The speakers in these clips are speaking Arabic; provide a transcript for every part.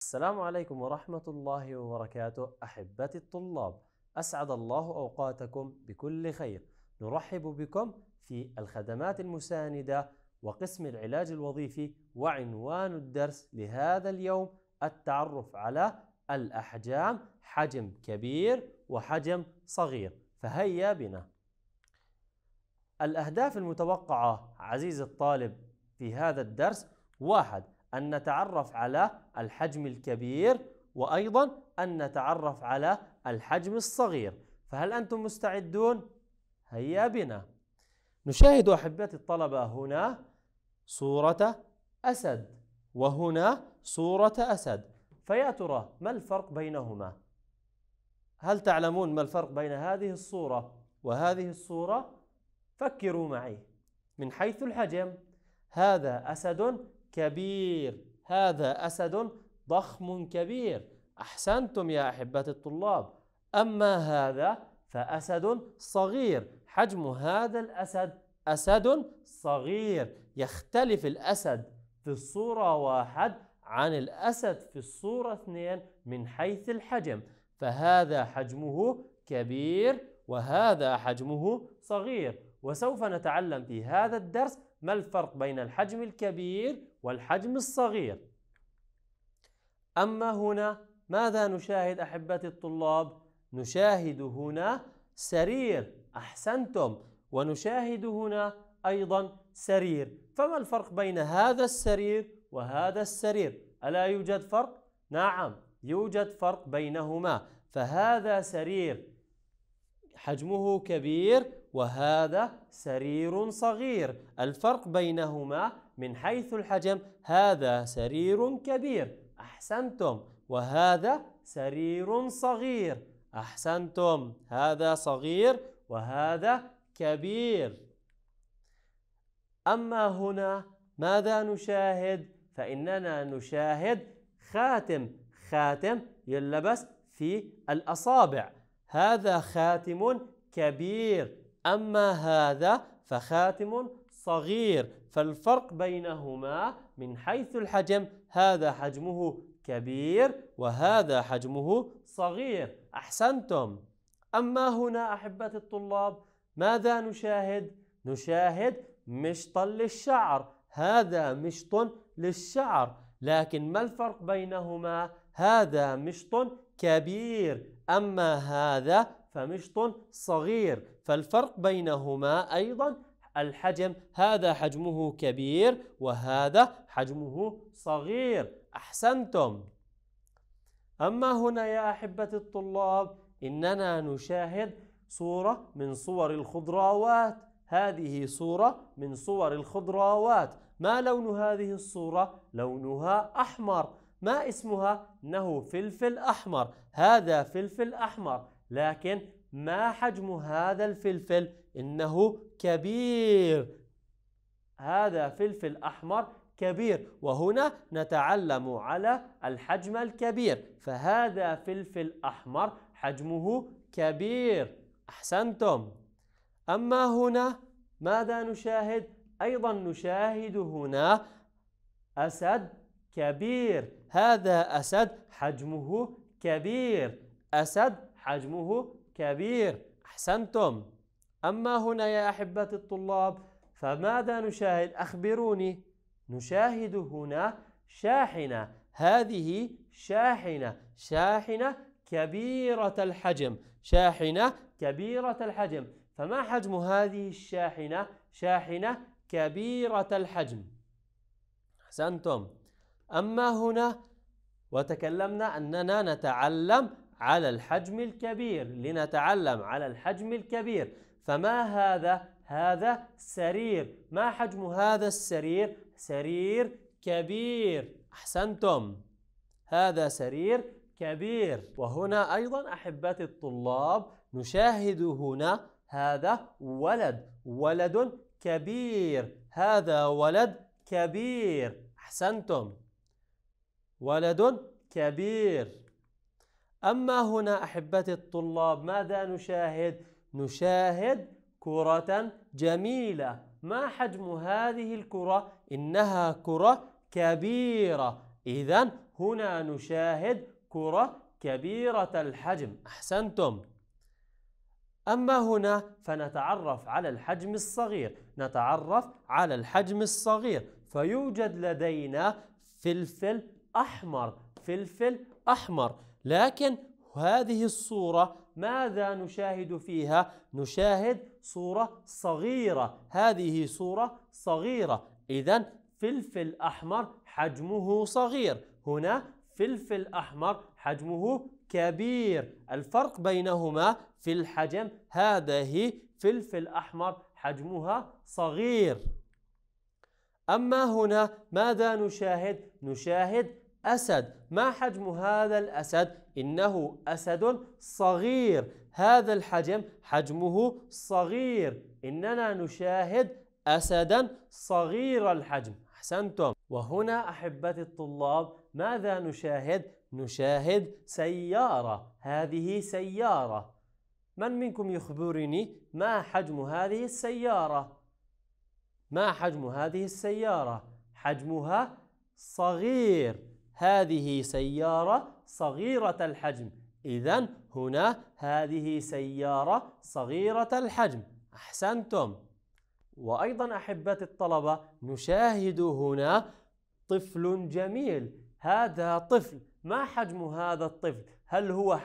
السلام عليكم ورحمة الله وبركاته أحبتي الطلاب أسعد الله أوقاتكم بكل خير نرحب بكم في الخدمات المساندة وقسم العلاج الوظيفي وعنوان الدرس لهذا اليوم التعرف على الأحجام حجم كبير وحجم صغير فهيا بنا الأهداف المتوقعة عزيز الطالب في هذا الدرس واحد أن نتعرف على الحجم الكبير وأيضا أن نتعرف على الحجم الصغير فهل أنتم مستعدون؟ هيا بنا نشاهد أحبتي الطلبة هنا صورة أسد وهنا صورة أسد فيا ترى ما الفرق بينهما؟ هل تعلمون ما الفرق بين هذه الصورة وهذه الصورة؟ فكروا معي من حيث الحجم هذا أسد كبير هذا أسد ضخم كبير أحسنتم يا أحبة الطلاب أما هذا فأسد صغير حجم هذا الأسد أسد صغير يختلف الأسد في الصورة واحد عن الأسد في الصورة اثنين من حيث الحجم فهذا حجمه كبير وهذا حجمه صغير وسوف نتعلم في هذا الدرس ما الفرق بين الحجم الكبير والحجم الصغير أما هنا ماذا نشاهد أحبتي الطلاب؟ نشاهد هنا سرير أحسنتم ونشاهد هنا أيضا سرير فما الفرق بين هذا السرير وهذا السرير؟ ألا يوجد فرق؟ نعم يوجد فرق بينهما فهذا سرير حجمه كبير وهذا سرير صغير الفرق بينهما من حيث الحجم هذا سرير كبير أحسنتم وهذا سرير صغير أحسنتم هذا صغير وهذا كبير أما هنا ماذا نشاهد؟ فإننا نشاهد خاتم خاتم يلبس في الأصابع هذا خاتم كبير أما هذا فخاتم صغير فالفرق بينهما من حيث الحجم هذا حجمه كبير وهذا حجمه صغير أحسنتم أما هنا أحبة الطلاب ماذا نشاهد؟ نشاهد مشطا للشعر هذا مشط للشعر لكن ما الفرق بينهما؟ هذا مشط كبير أما هذا فمشط صغير فالفرق بينهما أيضا الحجم هذا حجمه كبير وهذا حجمه صغير أحسنتم أما هنا يا أحبة الطلاب إننا نشاهد صورة من صور الخضراوات هذه صورة من صور الخضراوات ما لون هذه الصورة؟ لونها أحمر ما اسمها؟ إنه فلفل أحمر هذا فلفل أحمر لكن ما حجم هذا الفلفل إنه كبير هذا فلفل أحمر كبير وهنا نتعلم على الحجم الكبير فهذا فلفل أحمر حجمه كبير أحسنتم أما هنا ماذا نشاهد؟ أيضا نشاهد هنا أسد كبير هذا أسد حجمه كبير أسد حجمه كبير أحسنتم أما هنا يا أحبة الطلاب فماذا نشاهد أخبروني نشاهد هنا شاحنة هذه شاحنة شاحنة كبيرة الحجم شاحنة كبيرة الحجم فما حجم هذه الشاحنة شاحنة كبيرة الحجم أحسنتم أما هنا وتكلمنا أننا نتعلم على الحجم الكبير لنتعلم على الحجم الكبير فما هذا؟ هذا سرير ما حجم هذا السرير؟ سرير كبير أحسنتم هذا سرير كبير وهنا أيضا أحبتي الطلاب نشاهد هنا هذا ولد ولد كبير هذا ولد كبير أحسنتم ولد كبير أما هنا أحبتي الطلاب ماذا نشاهد؟ نشاهد كرة جميلة ما حجم هذه الكرة؟ إنها كرة كبيرة إذا هنا نشاهد كرة كبيرة الحجم أحسنتم أما هنا فنتعرف على الحجم الصغير نتعرف على الحجم الصغير فيوجد لدينا فلفل أحمر فلفل أحمر لكن هذه الصورة ماذا نشاهد فيها؟ نشاهد صورة صغيرة هذه صورة صغيرة إذا فلفل أحمر حجمه صغير هنا فلفل أحمر حجمه كبير الفرق بينهما في الحجم هذه فلفل أحمر حجمها صغير أما هنا ماذا نشاهد؟ نشاهد أسد ما حجم هذا الأسد؟ إنه أسد صغير هذا الحجم حجمه صغير إننا نشاهد أسدا صغير الحجم أحسنتم وهنا أحبتي الطلاب ماذا نشاهد؟ نشاهد سيارة هذه سيارة من منكم يخبرني ما حجم هذه السيارة؟ ما حجم هذه السيارة؟ حجمها صغير هذه سيارة صغيرة الحجم إذا هنا هذه سيارة صغيرة الحجم أحسنتم وأيضا أحبتي الطلبة نشاهد هنا طفل جميل هذا طفل ما حجم هذا الطفل هل هو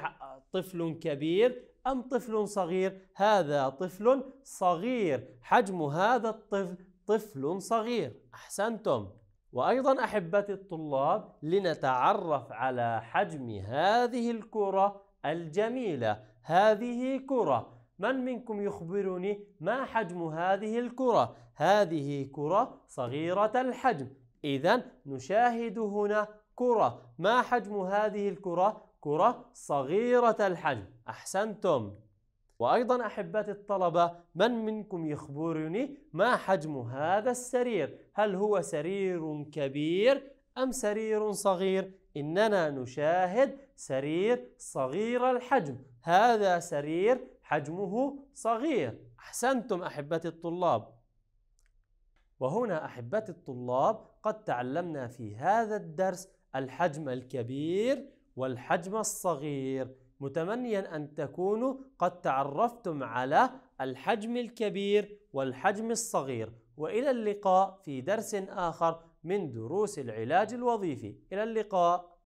طفل كبير أم طفل صغير هذا طفل صغير حجم هذا الطفل طفل صغير أحسنتم وأيضا أحبتي الطلاب لنتعرف على حجم هذه الكرة الجميلة هذه كرة من منكم يخبرني ما حجم هذه الكرة؟ هذه كرة صغيرة الحجم إذا نشاهد هنا كرة ما حجم هذه الكرة؟ كرة صغيرة الحجم أحسنتم وأيضا أحبتي الطلبة من منكم يخبرني ما حجم هذا السرير هل هو سرير كبير أم سرير صغير إننا نشاهد سرير صغير الحجم هذا سرير حجمه صغير أحسنتم أحبتي الطلاب وهنا أحبتي الطلاب قد تعلمنا في هذا الدرس الحجم الكبير والحجم الصغير متمنيا أن تكونوا قد تعرفتم على الحجم الكبير والحجم الصغير وإلى اللقاء في درس آخر من دروس العلاج الوظيفي إلى اللقاء